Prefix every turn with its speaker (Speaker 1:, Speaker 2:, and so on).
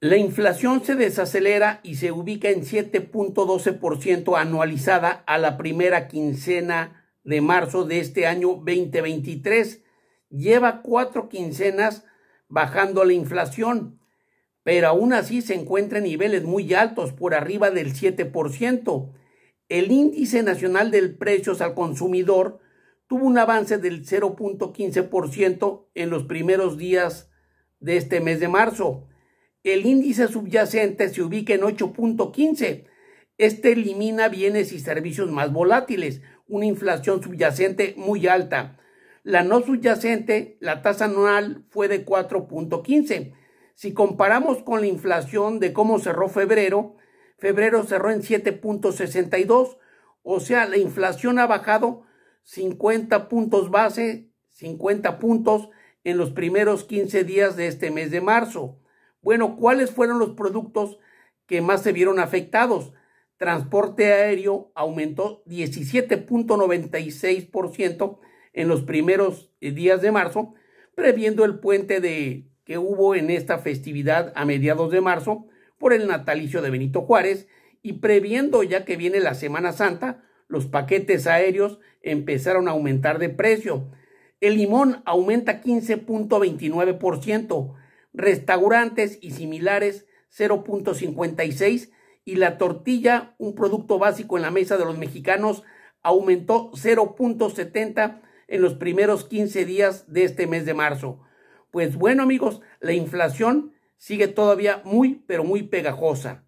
Speaker 1: La inflación se desacelera y se ubica en 7.12% anualizada a la primera quincena de marzo de este año 2023. Lleva cuatro quincenas bajando la inflación, pero aún así se encuentra en niveles muy altos, por arriba del 7%. El índice nacional de precios al consumidor tuvo un avance del 0.15% en los primeros días de este mes de marzo el índice subyacente se ubica en 8.15. Este elimina bienes y servicios más volátiles, una inflación subyacente muy alta. La no subyacente, la tasa anual fue de 4.15. Si comparamos con la inflación de cómo cerró febrero, febrero cerró en 7.62, o sea, la inflación ha bajado 50 puntos base, 50 puntos en los primeros 15 días de este mes de marzo. Bueno, ¿cuáles fueron los productos que más se vieron afectados? Transporte aéreo aumentó 17.96% en los primeros eh, días de marzo, previendo el puente de, que hubo en esta festividad a mediados de marzo por el natalicio de Benito Juárez y previendo ya que viene la Semana Santa, los paquetes aéreos empezaron a aumentar de precio. El limón aumenta 15.29%, restaurantes y similares 0.56 y la tortilla, un producto básico en la mesa de los mexicanos, aumentó 0.70 en los primeros 15 días de este mes de marzo. Pues bueno amigos, la inflación sigue todavía muy pero muy pegajosa.